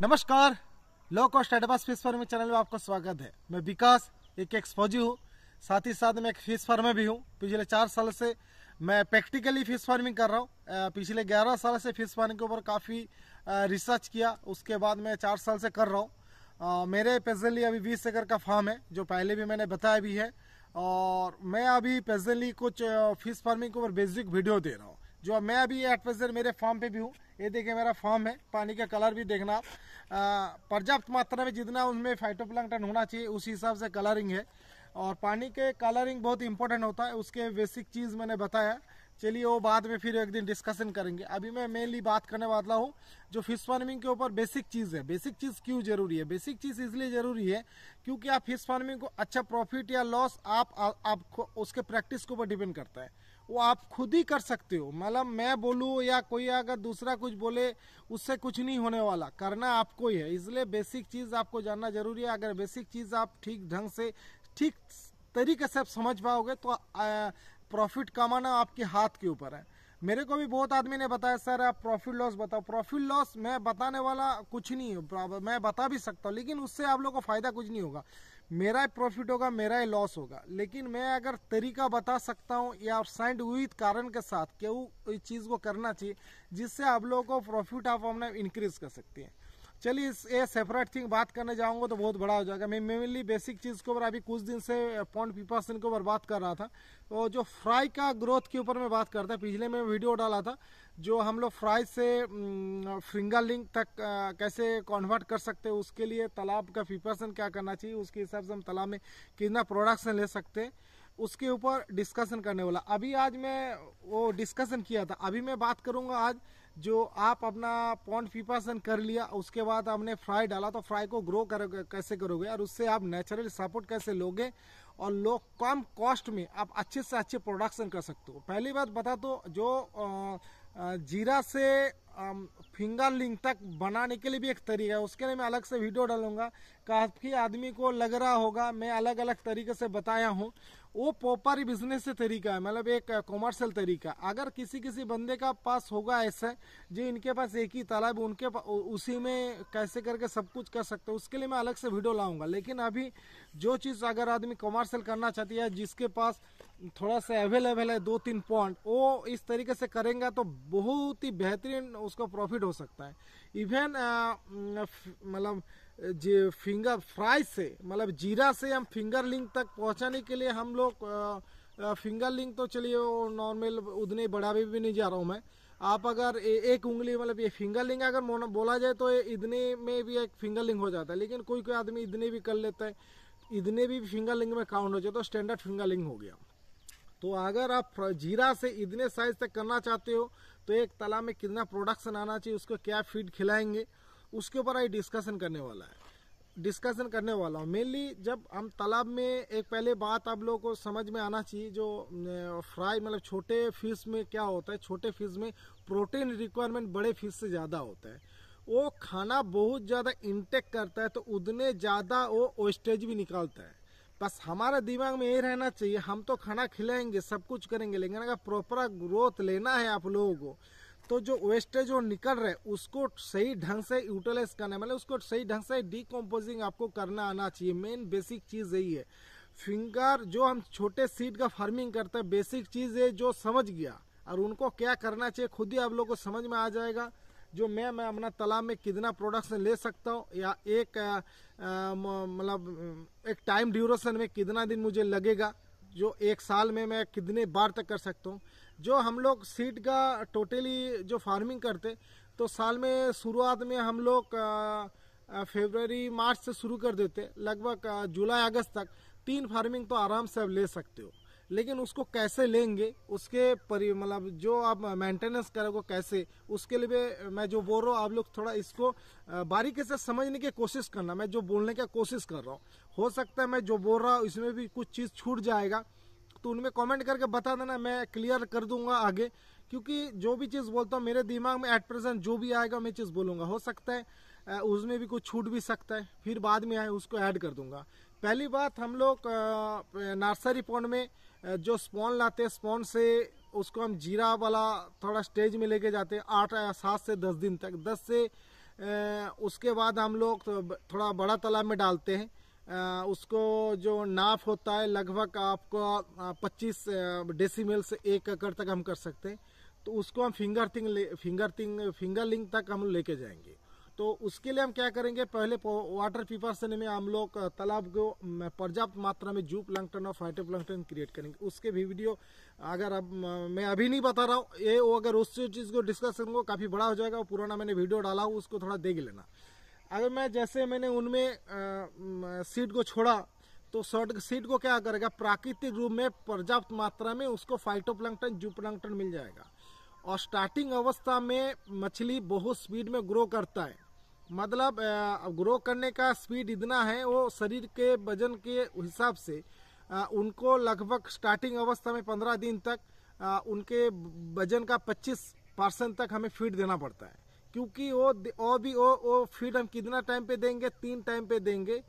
नमस्कार low cost advice fish farm channel में आपका स्वागत है मैं विकास एक एक्सपोजी हूँ साथ ही साथ मैं एक फीस फार्मर भी हूँ पिछले चार साल से मैं प्रैक्टिकली फिश फार्मिंग कर रहा हूँ पिछले ग्यारह साल से फिश फार्मिंग के ऊपर काफ़ी रिसर्च किया उसके बाद मैं चार साल से कर रहा हूँ मेरे पेजनली अभी बीस एकड़ का फार्म है जो पहले भी मैंने बताया भी है और मैं अभी पेजली कुछ फिश फार्मिंग के ऊपर बेसिक वीडियो दे रहा हूँ जो मैं अभी एट प्रेजेंट मेरे फार्म पे भी हूँ ये देखिए मेरा फार्म है पानी का कलर भी देखना आप पर्याप्त मात्रा में जितना उनमें फाइटोप्लांटन होना चाहिए उसी हिसाब से कलरिंग है और पानी के कलरिंग बहुत इंपॉर्टेंट होता है उसके बेसिक चीज़ मैंने बताया चलिए वो बाद में फिर एक दिन डिस्कशन करेंगे अभी मैं मेनली बात करने वाला हूँ जो फिश फार्मिंग के ऊपर बेसिक चीज़ है बेसिक चीज़ क्यों जरूरी है बेसिक चीज़ इसलिए ज़रूरी है क्योंकि आप फिश फार्मिंग को अच्छा प्रॉफिट या लॉस आप आपको उसके प्रैक्टिस के ऊपर डिपेंड करता है वो आप खुद ही कर सकते हो मतलब मैं बोलूँ या कोई अगर दूसरा कुछ बोले उससे कुछ नहीं होने वाला करना आपको ही है इसलिए बेसिक चीज़ आपको जानना जरूरी है अगर बेसिक चीज़ आप ठीक ढंग से ठीक तरीके से आप समझ पाओगे तो प्रॉफिट कमाना आपके हाथ के ऊपर है मेरे को भी बहुत आदमी ने बताया सर आप प्रॉफिट लॉस बताओ प्रॉफिट लॉस मैं बताने वाला कुछ नहीं मैं बता भी सकता हूँ लेकिन उससे आप लोगों को फायदा कुछ नहीं होगा मेरा ही प्रॉफिट होगा मेरा ही लॉस होगा लेकिन मैं अगर तरीका बता सकता हूँ या साइंड विथ कारण के साथ क्यों इस चीज़ को करना चाहिए जिससे आप लोगों को प्रॉफिट आप अपना इंक्रीज कर सकते हैं चलिए इस ये सेपरेट थिंग बात करने जाऊंगा तो बहुत बड़ा हो जाएगा मैं मेनली बेसिक चीज़ के ऊपर अभी कुछ दिन से पॉइंट पीपासन के ऊपर बात कर रहा था तो जो फ्राई का ग्रोथ के ऊपर मैं बात करता पिछले मैं वीडियो डाला था जो हम लोग फ्राई से फ्रिंगर लिंक तक कैसे कन्वर्ट कर सकते हैं उसके लिए तालाब का प्रिपरेशन क्या करना चाहिए उसके हिसाब से हम तालाब में कितना प्रोडक्शन ले सकते हैं उसके ऊपर डिस्कशन करने वाला अभी आज मैं वो डिस्कशन किया था अभी मैं बात करूंगा आज जो आप अपना पॉन्ड प्रिपरेशन कर लिया उसके बाद आपने फ्राई डाला तो फ्राई को ग्रो कर कैसे करोगे और उससे आप नेचुरल सपोर्ट कैसे लोगे और लोग कम कॉस्ट में आप अच्छे से अच्छे प्रोडक्शन कर सकते हो पहली बात बता तो जो आ, जीरा से फिंगर लिंक तक बनाने के लिए भी एक तरीका है उसके लिए मैं अलग से वीडियो डालूंगा काफ़ी आदमी को लग रहा होगा मैं अलग अलग तरीके से बताया हूँ वो पोपारी बिजनेस से तरीका है मतलब एक कॉमर्शियल uh, तरीका अगर किसी किसी बंदे का पास होगा ऐसा जो इनके पास एक ही तालाब उनके उसी में कैसे करके सब कुछ कर सकते हैं उसके लिए मैं अलग से वीडियो लाऊंगा लेकिन अभी जो चीज़ अगर आदमी कॉमर्शियल करना चाहती है जिसके पास थोड़ा सा अवेलेबल है दो तीन पॉइंट वो इस तरीके से करेंगे तो बहुत ही बेहतरीन उसका प्रॉफिट हो सकता है इवन uh, मतलब जो फिंगर फ्राई से मतलब जीरा से हम फिंगर लिंक तक पहुंचाने के लिए हम लोग फिंगर लिंक तो चलिए वो नॉर्मल उतने बढ़ावे भी नहीं जा रहा हूँ मैं आप अगर ए, एक उंगली मतलब ये फिंगर लिंक अगर बोला जाए तो इतने में भी एक फिंगर लिंक हो जाता है लेकिन कोई कोई आदमी इतने भी कर लेता है इतने भी फिंगर लिंक में काउंट हो जाए तो स्टैंडर्ड फिंगर लिंक हो गया तो अगर आप जीरा से इतने साइज तक करना चाहते हो तो एक तला में कितना प्रोडक्शन आना चाहिए उसको क्या फीड खिलाएंगे उसके ऊपर आई डिस्कशन करने वाला है डिस्कशन करने वाला हूँ मेनली जब हम तालाब में एक पहले बात आप लोगों को समझ में आना चाहिए जो फ्राई मतलब छोटे फिश में क्या होता है छोटे फिश में प्रोटीन रिक्वायरमेंट बड़े फिश से ज़्यादा होता है वो खाना बहुत ज़्यादा इंटेक करता है तो उतने ज़्यादा वो वेस्टेज भी निकालता है बस हमारा दिमाग में ये रहना चाहिए हम तो खाना खिलाएंगे सब कुछ करेंगे लेकिन अगर प्रॉपर ग्रोथ लेना है आप लोगों को तो जो वेस्टेज जो निकल रहे उसको सही ढंग से यूटिलाइज करना मतलब उसको सही ढंग से डिकम्पोजिंग आपको करना आना चाहिए मेन बेसिक चीज़ यही है फिंगर जो हम छोटे सीड का फार्मिंग करते हैं बेसिक चीज़ है जो समझ गया और उनको क्या करना चाहिए खुद ही आप लोग को समझ में आ जाएगा जो मैं मैं अपना तालाब में कितना प्रोडक्शन ले सकता हूँ या एक मतलब एक टाइम ड्यूरेशन में कितना दिन मुझे लगेगा जो एक साल में मैं कितने बार तक कर सकता हूँ जो हम लोग सीड का टोटली जो फार्मिंग करते तो साल में शुरुआत में हम लोग फेबररी मार्च से शुरू कर देते लगभग जुलाई अगस्त तक तीन फार्मिंग तो आराम से आप ले सकते हो लेकिन उसको कैसे लेंगे उसके परि मतलब जो आप मेंटेनेंस करोगे कैसे उसके लिए मैं जो बोल रहा हूँ आप लोग थोड़ा इसको बारीकी से समझने की कोशिश करना मैं जो बोलने की कोशिश कर रहा हूँ हो सकता है मैं जो बोल रहा हूँ इसमें भी कुछ चीज़ छूट जाएगा तो उनमें कमेंट करके बता देना मैं क्लियर कर दूंगा आगे क्योंकि जो भी चीज़ बोलता हूँ मेरे दिमाग में एट प्रेजेंट जो भी आएगा मैं चीज़ बोलूँगा हो सकता है उसमें भी कुछ छूट भी सकता है फिर बाद में आए उसको ऐड कर दूंगा पहली बात हम लोग नर्सरी पॉन्ड में जो स्पॉन लाते हैं स्पॉन से उसको हम जीरा वाला थोड़ा स्टेज में लेके जाते हैं आठ या सात से दस दिन तक दस से उसके बाद हम लोग तो थोड़ा बड़ा तालाब में डालते हैं उसको जो नाप होता है लगभग आपको 25 डेसीमेल से एक एकड़ तक हम कर सकते हैं तो उसको हम fingerling fingerling fingerling तक हम लेके जाएंगे तो उसके लिए हम क्या करेंगे पहले वाटर पिपासन में हम लोग तालाब को पर्याप्त मात्रा में जूप लंगटन और फाइटो लंगटन क्रिएट करेंगे उसके भी वीडियो अगर अब मैं अभी नहीं बता रहा हूँ ये वो अगर उस चीज़ को डिस्कस करूँगा काफ़ी बड़ा हो जाएगा वो पुराना मैंने वीडियो डाला हूँ उसको थोड़ा देख लेना अगर मैं जैसे मैंने उनमें सीड को छोड़ा तो शॉर्ट सीड को क्या करेगा प्राकृतिक रूप में पर्याप्त मात्रा में उसको जू जूप्लैंकटन मिल जाएगा और स्टार्टिंग अवस्था में मछली बहुत स्पीड में ग्रो करता है मतलब ग्रो करने का स्पीड इतना है वो शरीर के वजन के हिसाब से उनको लगभग स्टार्टिंग अवस्था में पंद्रह दिन तक उनके वजन का पच्चीस परसेंट तक हमें फीड देना पड़ता है क्योंकि वो ओ भी ओ वो फीड हम कितना टाइम पे देंगे तीन टाइम पे देंगे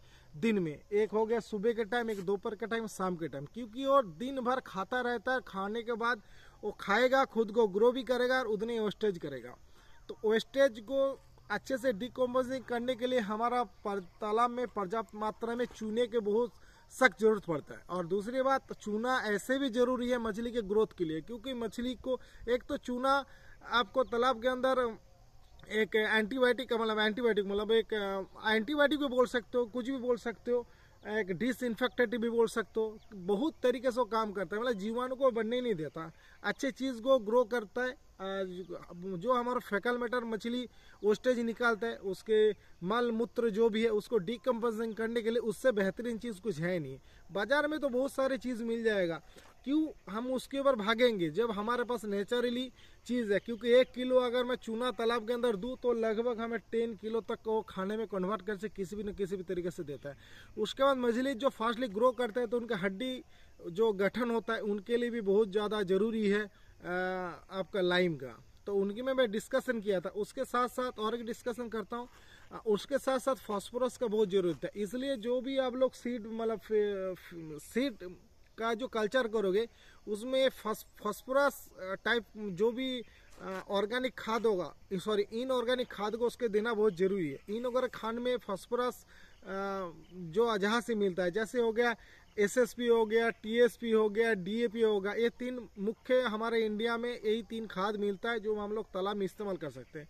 दिन में एक हो गया सुबह के टाइम एक दोपहर के टाइम शाम के टाइम क्योंकि वो दिन भर खाता रहता है खाने के बाद वो खाएगा खुद को ग्रो भी करेगा और उतने वेस्टेज करेगा तो वेस्टेज को अच्छे से डिकम्पोजिंग करने के लिए हमारा तालाब में पर्याप्त मात्रा में चूने के बहुत सख्त जरूरत पड़ता है और दूसरी बात चूना ऐसे भी जरूरी है मछली के ग्रोथ के लिए क्योंकि मछली को एक तो चूना आपको तालाब के अंदर एक एंटीबायोटिक का मतलब एंटीबायोटिक मतलब एक एंटीबायोटिक भी बोल सकते हो कुछ भी बोल सकते हो एक डिस भी बोल सकते हो बहुत तरीके से वो काम करता है मतलब जीवाणु को बनने नहीं देता अच्छे चीज़ को ग्रो करता है जो हमारा मेटर मछली वोस्टेज निकालता है उसके मल मूत्र जो भी है उसको डिकम्पोजिंग करने के लिए उससे बेहतरीन चीज़ कुछ है नहीं बाजार में तो बहुत सारे चीज़ मिल जाएगा क्यों हम उसके ऊपर भागेंगे जब हमारे पास नेचुरली चीज़ है क्योंकि एक किलो अगर मैं चूना तालाब के अंदर दूँ तो लगभग हमें टेन किलो तक वो खाने में कन्वर्ट करके किसी भी न किसी भी तरीके से देता है उसके बाद मछली जो फास्टली ग्रो करते हैं तो उनका हड्डी जो गठन होता है उनके लिए भी बहुत ज़्यादा ज़रूरी है आपका लाइम का तो उनकी में मैं डिस्कशन किया था उसके साथ साथ और एक डिस्कशन करता हूँ उसके साथ साथ फॉस्फोरस का बहुत ज़रूरत है इसलिए जो भी आप लोग सीड मतलब सीड का जो कल्चर करोगे उसमें फॉस्फोरस टाइप जो भी ऑर्गेनिक खाद होगा सॉरी इन ऑर्गेनिक खाद को उसके देना बहुत जरूरी है इन ऑर्गेनिक खाद में फॉस्फोरस जो जहाँ से मिलता है जैसे हो गया एसएसपी हो गया टीएसपी हो गया डीएपी होगा ये तीन मुख्य हमारे इंडिया में यही तीन खाद मिलता है जो हम लोग तालाब में इस्तेमाल कर सकते हैं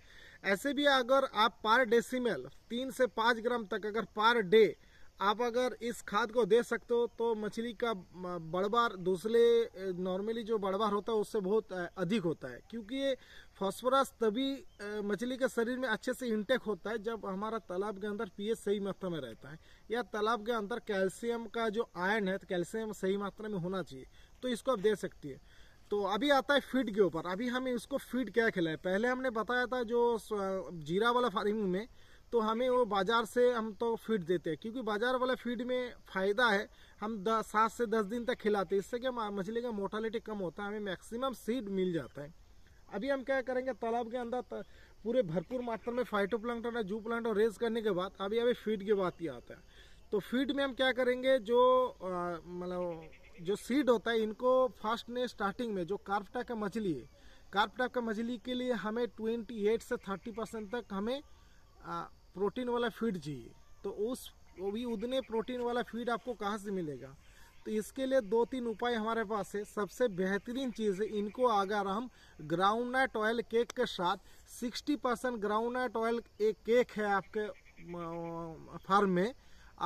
ऐसे भी अगर आप पर डेसिमल तीन से पाँच ग्राम तक अगर पर डे आप अगर इस खाद को दे सकते हो तो मछली का बड़बार दूसरे नॉर्मली जो बड़बार होता है उससे बहुत अधिक होता है क्योंकि ये फॉस्फोरस तभी मछली के शरीर में अच्छे से इंटेक होता है जब हमारा तालाब के अंदर पीएच सही मात्रा में रहता है या तालाब के अंदर कैल्शियम का जो आयन है तो कैल्शियम सही मात्रा में होना चाहिए तो इसको आप दे सकती है तो अभी आता है फीड के ऊपर अभी हमें इसको फीड क्या खिलाए पहले हमने बताया था जो जीरा वाला फार्मिंग में तो हमें वो बाज़ार से हम तो फीड देते हैं क्योंकि बाज़ार वाला फीड में फ़ायदा है हम सात से दस दिन तक खिलाते हैं इससे क्या मछली का मोटालिटी कम होता है हमें मैक्सिमम सीड मिल जाता है अभी हम क्या करेंगे तालाब के अंदर पूरे भरपूर मात्रा में फाइटो प्लांट और जू प्लांट और रेज करने के बाद अभी अभी फीड की बात ही आता है तो फीड में हम क्या करेंगे जो मतलब जो सीड होता है इनको फर्स्ट ने स्टार्टिंग में जो कार्पटा का मछली है कार्पटा का मछली के लिए हमें एट से थर्टी परसेंट तक हमें प्रोटीन वाला फीड चाहिए तो उस वो भी उतने प्रोटीन वाला फीड आपको कहाँ से मिलेगा तो इसके लिए दो तीन उपाय हमारे पास है सबसे बेहतरीन चीज़ है इनको अगर हम ग्राउंड नट ऑयल केक के साथ 60 परसेंट ग्राउंड नट ऑयल एक केक है आपके फार्म में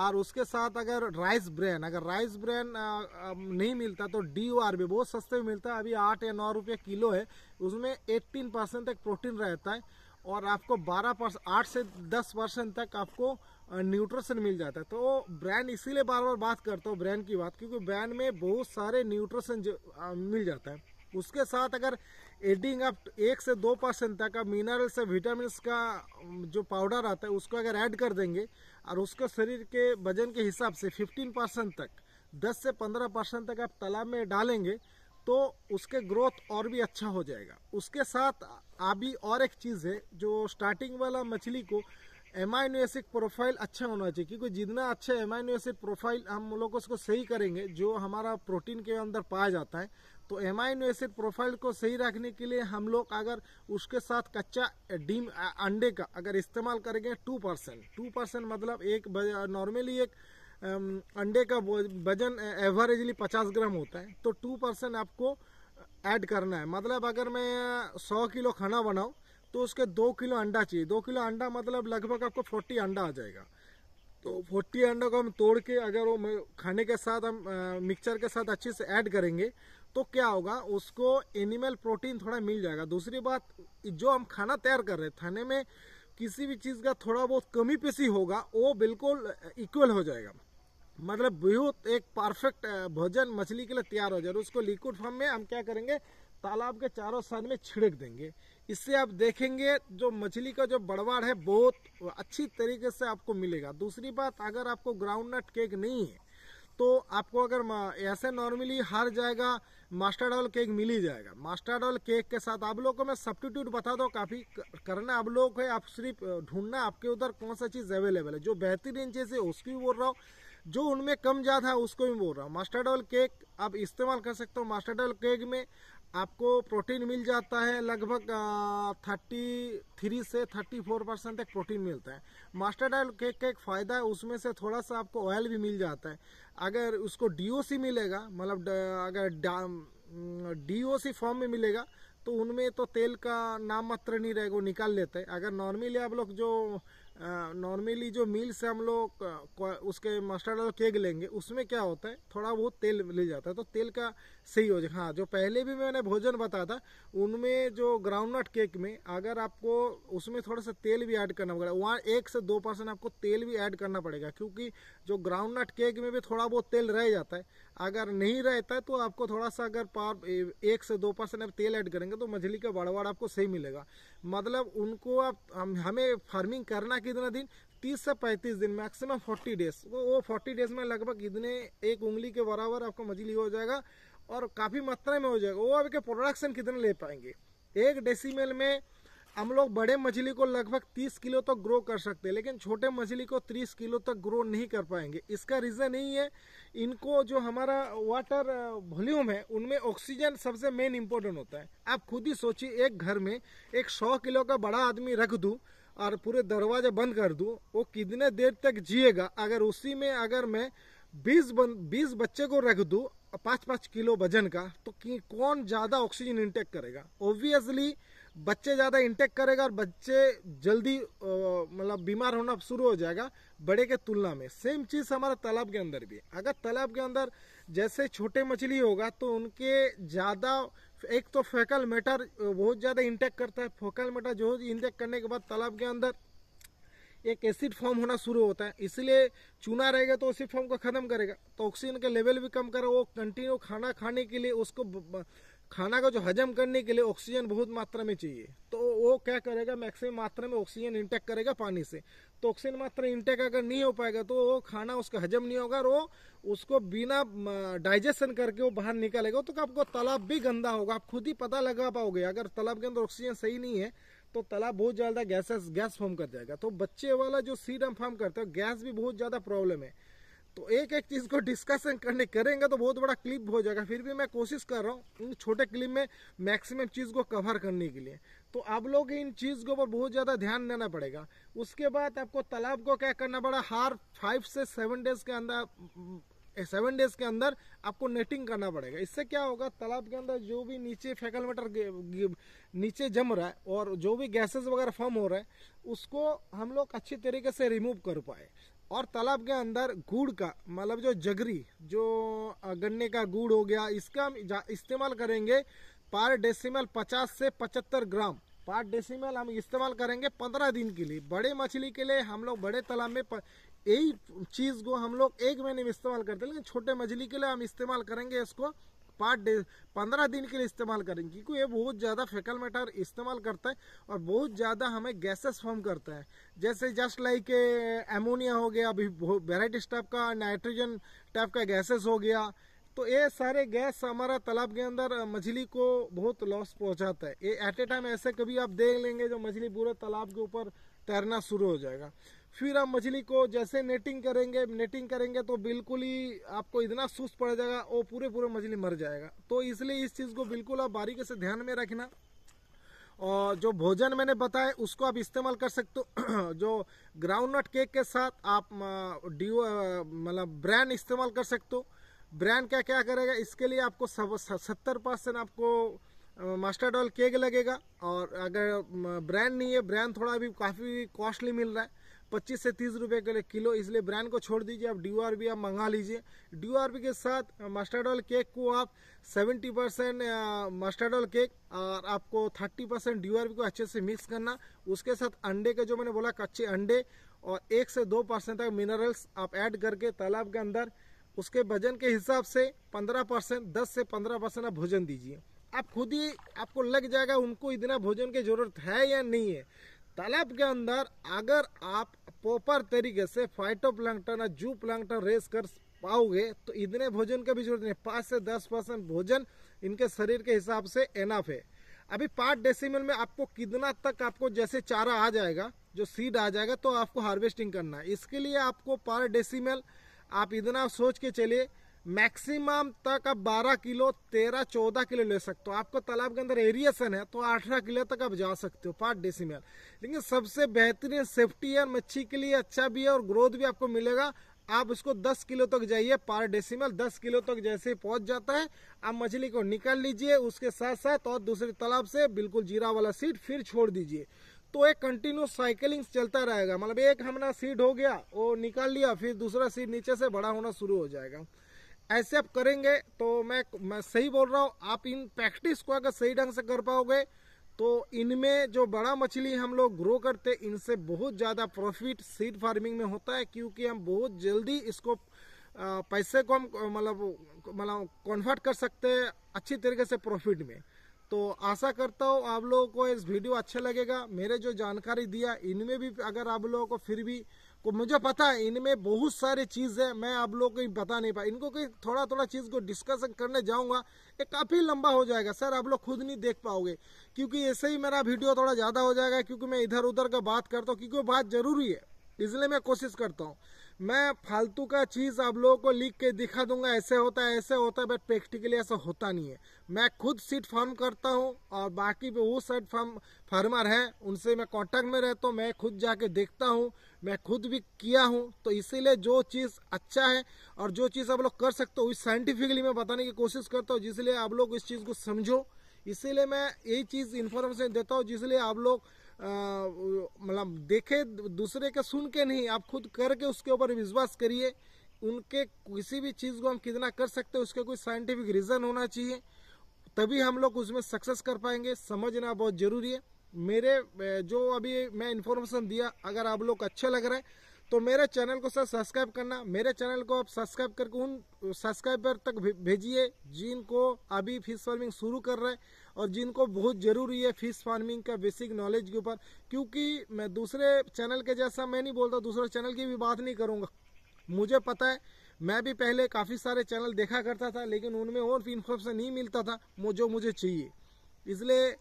और उसके साथ अगर राइस ब्रैन अगर राइस ब्रैन नहीं मिलता तो डी ओ आर भी बहुत सस्ते में मिलता है अभी आठ या नौ रुपये किलो है उसमें 18 परसेंट तक प्रोटीन रहता है और आपको 12 परसेंट आठ से 10 परसेंट तक आपको न्यूट्रिशन मिल जाता है तो ब्रांड इसीलिए बार बार बात करता हूँ ब्रांड की बात क्योंकि ब्रांड में बहुत सारे न्यूट्रिशन मिल जाता है उसके साथ अगर एडिंग आप एक से दो परसेंट तक आप मिनरल्स या विटामिन का जो पाउडर आता है उसको अगर ऐड कर देंगे और उसको शरीर के वजन के हिसाब से 15 परसेंट तक 10 से 15 परसेंट तक आप तालाब में डालेंगे तो उसके ग्रोथ और भी अच्छा हो जाएगा उसके साथ अभी और एक चीज़ है जो स्टार्टिंग वाला मछली को एमाइनो एसिड प्रोफाइल अच्छा होना चाहिए क्योंकि जितना अच्छा एमाइनो एसिड प्रोफाइल हम लोग उसको सही करेंगे जो हमारा प्रोटीन के अंदर पाया जाता है तो एमाइनो एसिड प्रोफाइल को सही रखने के लिए हम लोग अगर उसके साथ कच्चा डीम अंडे का अगर इस्तेमाल करेंगे टू परसेंट टू परसेंट मतलब एक नॉर्मली एक अंडे का वजन एवरेजली पचास ग्राम होता है तो टू परसेंट आपको ऐड करना है मतलब अगर मैं सौ किलो खाना बनाऊँ तो उसके दो किलो अंडा चाहिए दो किलो अंडा मतलब लगभग आपको फोर्टी अंडा आ जाएगा तो फोर्टी अंडा को हम तोड़ के अगर वो खाने के साथ हम मिक्सचर के साथ अच्छे से ऐड करेंगे तो क्या होगा उसको एनिमल प्रोटीन थोड़ा मिल जाएगा दूसरी बात जो हम खाना तैयार कर रहे हैं खाने में किसी भी चीज़ का थोड़ा बहुत कमी पेशी होगा वो बिल्कुल इक्वल हो जाएगा मतलब बहुत एक परफेक्ट भोजन मछली के लिए तैयार हो जाए उसको लिक्विड फॉर्म में हम क्या करेंगे तालाब के चारों साइड में छिड़क देंगे इससे आप देखेंगे जो मछली का जो बड़वाड़ है बहुत अच्छी तरीके से आपको मिलेगा दूसरी बात अगर आपको ग्राउंड नट केक नहीं है तो आपको अगर ऐसे नॉर्मली हर जाएगा मास्टर्ड ऑयल केक मिल ही जाएगा मास्टर्ड ऑयल केक के साथ आप लोगों को मैं सब्टीट्यूट बता दो काफ़ी करना आप लोगों को आप सिर्फ ढूंढना आपके उधर कौन सा चीज़ अवेलेबल है जो बेहतरीन चीज़ है उसकी बोल रहा हूँ जो उनमें कम ज़्यादा है उसको भी बोल रहा हूँ मास्टर डबल केक आप इस्तेमाल कर सकते हो मास्टर डबल केक में आपको प्रोटीन मिल जाता है लगभग थर्टी थ्री से थर्टी फोर परसेंट तक प्रोटीन मिलता है मास्टर ऑयल केक का एक फ़ायदा है उसमें से थोड़ा सा आपको ऑयल भी मिल जाता है अगर उसको डीओसी मिलेगा मतलब अगर डीओसी फॉर्म में मिलेगा तो उनमें तो तेल का नाम मात्र नहीं रहेगा वो निकाल लेते हैं अगर नॉर्मली आप लोग जो नॉर्मली जो मील से हम लोग उसके मस्टर्ड और केक लेंगे उसमें क्या होता है थोड़ा बहुत तेल ले जाता है तो तेल का सही हो जाए हाँ जो पहले भी मैंने भोजन बताया था उनमें जो ग्राउंडनट केक में अगर आपको उसमें थोड़ा सा तेल भी ऐड करना पड़ेगा वहाँ एक से दो परसेंट आपको तेल भी ऐड करना पड़ेगा क्योंकि जो ग्राउंडनट केक में भी थोड़ा बहुत तेल रह जाता है अगर नहीं रहता है तो आपको थोड़ा सा अगर पार एक से दो परसेंट आप तेल ऐड करेंगे तो मछली का बड़वाड़ आपको सही मिलेगा मतलब उनको आप हम, हमें फार्मिंग करना कितना दिन तीस से पैंतीस दिन मैक्सिमम फोर्टी डेज वो फोर्टी डेज में लगभग इतने एक उंगली के बराबर आपको मछली हो जाएगा और काफ़ी मात्रा में हो जाएगा वो आपके प्रोडक्शन कितने ले पाएंगे एक डेसीमेल में हम लोग बड़े मछली को लगभग 30 किलो तक तो ग्रो कर सकते हैं लेकिन छोटे मछली को 30 किलो तक तो ग्रो नहीं कर पाएंगे इसका रीज़न यही है इनको जो हमारा वाटर वॉल्यूम है उनमें ऑक्सीजन सबसे मेन इम्पोर्टेंट होता है आप खुद ही सोचिए एक घर में एक सौ किलो का बड़ा आदमी रख दूँ और पूरे दरवाजे बंद कर दूँ वो कितने देर तक जिएगा अगर उसी में अगर मैं बीस बीस बच्चे को रख दूँ पाँच पाँच किलो वजन का तो कौन ज़्यादा ऑक्सीजन इंटेक करेगा ओब्वियसली बच्चे ज़्यादा इंटेक करेगा और बच्चे जल्दी मतलब बीमार होना शुरू हो जाएगा बड़े के तुलना में सेम चीज़ हमारा तालाब के अंदर भी अगर तालाब के अंदर जैसे छोटे मछली होगा तो उनके ज़्यादा एक तो फेकल मेटर बहुत ज़्यादा इंटेक करता है फोकल मेटर जो इंटेक करने के बाद तालाब के अंदर एक एसिड फॉर्म होना शुरू होता है इसलिए चूना रहेगा तो एसिड फॉर्म को ख़त्म करेगा तो ऑक्सीजन का लेवल भी कम करेगा वो कंटिन्यू खाना खाने के लिए उसको खाना को जो हजम करने के लिए ऑक्सीजन बहुत मात्रा में चाहिए तो वो क्या करेगा मैक्सिमम मात्रा में ऑक्सीजन इंटेक करेगा पानी से तो ऑक्सीजन मात्रा इंटेक अगर नहीं हो पाएगा तो वो खाना उसका हजम नहीं होगा और वो उसको बिना डाइजेशन करके वो बाहर निकालेगा तो आपको तालाब भी गंदा होगा आप खुद ही पता लगा पाओगे अगर तालाब के अंदर ऑक्सीजन सही नहीं है तो तालाब बहुत ज़्यादा गैसेस गैस फॉर्म कर जाएगा तो बच्चे वाला जो सीडम फॉर्म करते हो गैस भी बहुत ज़्यादा प्रॉब्लम है तो एक एक चीज़ को डिस्कशन करने करेंगे तो बहुत बड़ा क्लिप हो जाएगा फिर भी मैं कोशिश कर रहा हूँ इन छोटे क्लिप में मैक्सिमम चीज़ को कवर करने के लिए तो आप लोग इन चीज़ के ऊपर बहुत ज़्यादा ध्यान देना पड़ेगा उसके बाद आपको तालाब को क्या करना पड़ा हर फाइव से सेवन डेज के अंदर सेवन डेज के अंदर आपको नेटिंग करना पड़ेगा इससे क्या होगा तालाब के अंदर जो भी नीचे फेकल मटर नीचे जम रहा है और जो भी गैसेस वगैरह फॉर्म हो रहा है उसको हम लोग अच्छी तरीके से रिमूव कर पाए और तालाब के अंदर गुड़ का मतलब जो जगरी जो गन्ने का गुड़ हो गया इसका हम इस्तेमाल करेंगे पार डेसिमल 50 से 75 ग्राम पार डेसिमल हम इस्तेमाल करेंगे 15 दिन के लिए बड़े मछली के लिए हम लोग बड़े तालाब में यही चीज़ को हम लोग एक महीने में इस्तेमाल करते हैं लेकिन छोटे मछली के लिए हम इस्तेमाल करेंगे इसको पाँच डे पंद्रह दिन के लिए इस्तेमाल करें क्योंकि ये बहुत ज़्यादा फेकल मैटर इस्तेमाल करता है और बहुत ज़्यादा हमें गैसेस फॉर्म करता है जैसे जस्ट लाइक एमोनिया हो गया अभी वेराइटिस टाइप का नाइट्रोजन टाइप का गैसेस हो गया तो ये सारे गैस हमारा तालाब के अंदर eh, मछली को बहुत लॉस पहुँचाता है ये एट ए टाइम ऐसे कभी आप देख लेंगे जो मछली पूरे तालाब के ऊपर तैरना शुरू हो जाएगा फिर आप मछली को जैसे नेटिंग करेंगे नेटिंग करेंगे तो बिल्कुल ही आपको इतना सुस्त पड़ जाएगा वो पूरे पूरे मछली मर जाएगा तो इसलिए इस चीज़ को बिल्कुल आप बारीकी से ध्यान में रखना और जो भोजन मैंने बताया उसको आप इस्तेमाल कर सकते हो जो ग्राउंड नट केक के साथ आप डी मतलब ब्रांड इस्तेमाल कर सकते हो ब्रांड क्या क्या करेगा इसके लिए आपको सब सत्तर परसेंट आपको मास्टर्ड ऑयल केक लगेगा और अगर ब्रांड नहीं है ब्रांड थोड़ा अभी काफ़ी कॉस्टली मिल रहा है पच्चीस से तीस रुपए के लिए किलो इसलिए ब्रांड को छोड़ दीजिए आप डी आप मंगा लीजिए डी के साथ मस्टर्ड ऑयल केक को आप seventy percent mustard oil cake और आपको थर्टी परसेंट डी को अच्छे से मिक्स करना उसके साथ अंडे के जो मैंने बोला कच्चे अंडे और एक से दो परसेंट तक मिनरल्स आप ऐड करके तालाब के अंदर उसके वजन के हिसाब से पंद्रह परसेंट दस से पंद्रह परसेंट आप भोजन दीजिए आप खुद ही आपको लग जाएगा उनको इतना भोजन की जरूरत है या नहीं है तालाब के अंदर अगर आप प्रॉपर तरीके से फाइटो प्लांटन और जू प्लांटन रेस कर पाओगे तो इतने भोजन की भी जरूरत नहीं पाँच से दस परसेंट भोजन इनके शरीर के हिसाब से एनाफ है अभी पार्ट डेसिमल में आपको कितना तक आपको जैसे चारा आ जाएगा जो सीड आ जाएगा तो आपको हार्वेस्टिंग करना है इसके लिए आपको पर डेसीमल आप इतना सोच के चलिए मैक्सिमम तक आप 12 किलो 13 14 किलो ले सकते हो आपको तालाब के अंदर एरिएशन है तो 18 किलो तक आप जा सकते हो पाँच डेसीमेल लेकिन सबसे बेहतरीन सेफ्टी है मच्छी के लिए अच्छा भी है और ग्रोथ भी आपको मिलेगा आप उसको 10 किलो तक जाइए पार डेसिमल 10 किलो तक जैसे ही पहुंच जाता है आप मछली को निकाल लीजिए उसके साथ साथ और दूसरे तालाब से बिल्कुल जीरा वाला सीड फिर छोड़ दीजिए तो एक कंटिन्यू साइकिलिंग चलता रहेगा मतलब एक हमारा सीड हो गया वो निकाल लिया फिर दूसरा सीट नीचे से बड़ा होना शुरू हो जाएगा ऐसे आप करेंगे तो मैं मैं सही बोल रहा हूँ आप इन प्रैक्टिस को अगर सही ढंग से कर पाओगे तो इनमें जो बड़ा मछली हम लोग ग्रो करते इनसे बहुत ज़्यादा प्रॉफिट सीड फार्मिंग में होता है क्योंकि हम बहुत जल्दी इसको पैसे को हम मतलब मतलब कन्वर्ट कर सकते हैं अच्छी तरीके से प्रॉफिट में तो आशा करता हूँ आप लोगों को इस वीडियो अच्छा लगेगा मेरे जो जानकारी दिया इनमें भी अगर आप लोगों को फिर भी को मुझे पता है इनमें बहुत सारे चीज़ है मैं आप लोग को बता नहीं पा इनको कोई थोड़ा थोड़ा चीज़ को डिस्कशन करने जाऊंगा ये काफ़ी लंबा हो जाएगा सर आप लोग खुद नहीं देख पाओगे क्योंकि ऐसे ही मेरा वीडियो थोड़ा ज़्यादा हो जाएगा क्योंकि मैं इधर उधर का बात करता हूँ क्योंकि बात ज़रूरी है इसलिए मैं कोशिश करता हूँ मैं फालतू का चीज़ आप लोगों को लिख के दिखा दूंगा ऐसे होता है ऐसे होता है बट प्रैक्टिकली ऐसा होता नहीं है मैं खुद सीट फॉर्म करता हूँ और बाकी वो सीट फॉर्म फार्मर है उनसे मैं कांटेक्ट में रहता हूँ मैं खुद जाके देखता हूँ मैं खुद भी किया हूँ तो इसीलिए जो चीज़ अच्छा है और जो चीज़ आप लोग कर सकते हो उस साइंटिफिकली मैं बताने की कोशिश करता हूँ जिसलिए आप लोग इस चीज़ को समझो इसीलिए मैं यही चीज़ इन्फॉर्मेशन देता हूँ जिसलिए आप लोग मतलब देखे दूसरे के सुन के नहीं आप खुद करके उसके ऊपर विश्वास करिए उनके किसी भी चीज़ को हम कितना कर सकते हैं उसका कोई साइंटिफिक रीज़न होना चाहिए तभी हम लोग उसमें सक्सेस कर पाएंगे समझना बहुत ज़रूरी है मेरे जो अभी मैं इन्फॉर्मेशन दिया अगर आप लोग अच्छा लग रहा है तो मेरे चैनल को सर सब्सक्राइब करना मेरे चैनल को आप सब्सक्राइब करके उन सब्सक्राइबर तक भेजिए जिनको अभी फिश फार्मिंग शुरू कर रहे हैं और जिनको बहुत जरूरी है फिश फार्मिंग का बेसिक नॉलेज के ऊपर क्योंकि मैं दूसरे चैनल के जैसा मैं नहीं बोलता दूसरे चैनल की भी बात नहीं करूँगा मुझे पता है मैं भी पहले काफ़ी सारे चैनल देखा करता था लेकिन उनमें और भी इन्फॉर्मेशन नहीं मिलता था जो मुझे चाहिए इसलिए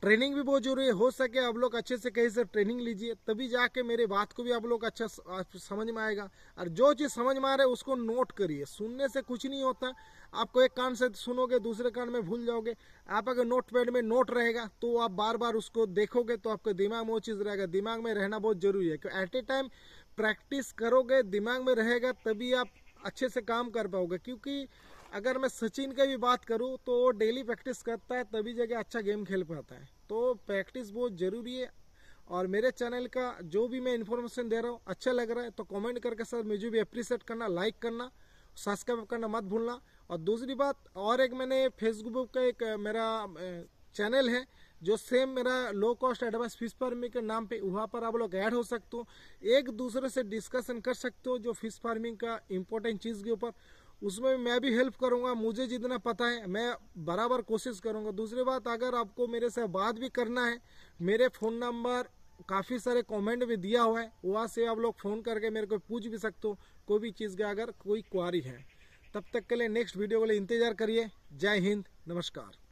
ट्रेनिंग भी बहुत जरूरी है हो सके आप लोग अच्छे से कहीं से ट्रेनिंग लीजिए तभी जाके मेरे बात को भी आप लोग अच्छा समझ में आएगा और जो चीज़ समझ में आ रहा है उसको नोट करिए सुनने से कुछ नहीं होता आपको एक कान से सुनोगे दूसरे कान में भूल जाओगे आप अगर नोट पैड में नोट रहेगा तो आप बार बार उसको देखोगे तो आपके दिमाग में वो चीज़ रहेगा दिमाग में रहना बहुत जरूरी है क्योंकि एट ए टाइम प्रैक्टिस करोगे दिमाग में रहेगा तभी आप अच्छे से काम कर पाओगे क्योंकि अगर मैं सचिन की भी बात करूँ तो वो डेली प्रैक्टिस करता है तभी जगह अच्छा गेम खेल पाता है तो प्रैक्टिस बहुत ज़रूरी है और मेरे चैनल का जो भी मैं इन्फॉर्मेशन दे रहा हूँ अच्छा लग रहा है तो कमेंट करके सर मुझे भी अप्रिशिएट करना लाइक करना सब्सक्राइब करना मत भूलना और दूसरी बात और एक मैंने फेसबुक का एक मेरा चैनल है जो सेम मेरा low cost advice fish farming के नाम पे वहाँ पर आप लोग ऐड हो सकते हो एक दूसरे से डिस्कशन कर सकते हो जो फिश फार्मिंग का इम्पोर्टेंट चीज़ के ऊपर उसमें मैं भी हेल्प करूंगा मुझे जितना पता है मैं बराबर कोशिश करूंगा दूसरी बात अगर आपको मेरे से बात भी करना है मेरे फ़ोन नंबर काफ़ी सारे कमेंट में दिया हुआ है वहाँ से आप लोग फ़ोन करके मेरे को पूछ भी सकते हो कोई भी चीज़ का अगर कोई क्वारी है तब तक के लिए नेक्स्ट वीडियो के लिए इंतज़ार करिए जय हिंद नमस्कार